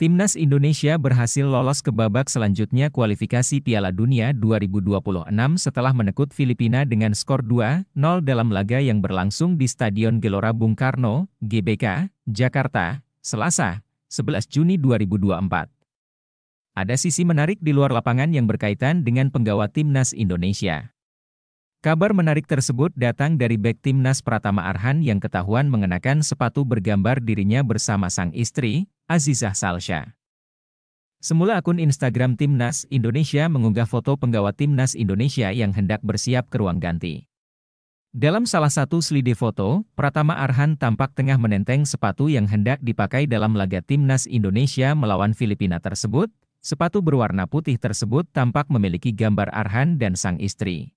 Timnas Indonesia berhasil lolos ke babak selanjutnya kualifikasi Piala Dunia 2026 setelah menekut Filipina dengan skor 2-0 dalam laga yang berlangsung di Stadion Gelora Bung Karno, GBK, Jakarta, Selasa, 11 Juni 2024. Ada sisi menarik di luar lapangan yang berkaitan dengan penggawa Timnas Indonesia. Kabar menarik tersebut datang dari bek Timnas Pratama Arhan yang ketahuan mengenakan sepatu bergambar dirinya bersama sang istri, Azizah Salsha. Semula akun Instagram Timnas Indonesia mengunggah foto penggawa Timnas Indonesia yang hendak bersiap ke ruang ganti. Dalam salah satu slide foto, Pratama Arhan tampak tengah menenteng sepatu yang hendak dipakai dalam laga Timnas Indonesia melawan Filipina tersebut. Sepatu berwarna putih tersebut tampak memiliki gambar Arhan dan sang istri.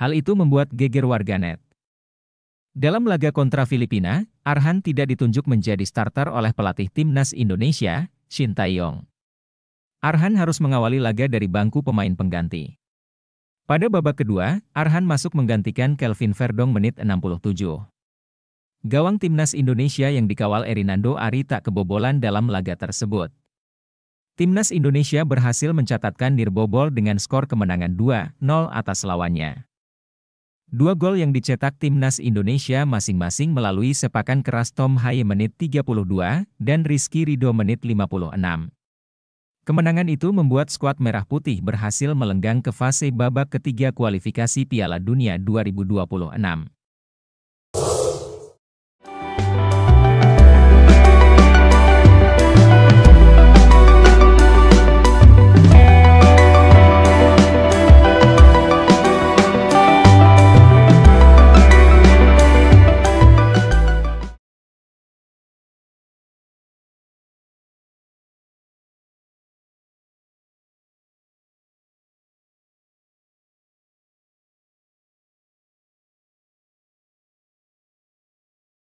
Hal itu membuat geger warganet. Dalam laga kontra Filipina, Arhan tidak ditunjuk menjadi starter oleh pelatih timnas Indonesia, Shin Taeyong. Arhan harus mengawali laga dari bangku pemain pengganti. Pada babak kedua, Arhan masuk menggantikan Kelvin Verdong menit 67. Gawang timnas Indonesia yang dikawal Erinando Ari tak kebobolan dalam laga tersebut. Timnas Indonesia berhasil mencatatkan nirbobol dengan skor kemenangan 2-0 atas lawannya. Dua gol yang dicetak timnas Indonesia masing-masing melalui sepakan keras Tom Haye menit 32 dan Rizky Rido menit 56. Kemenangan itu membuat skuad Merah Putih berhasil melenggang ke fase babak ketiga kualifikasi Piala Dunia 2026.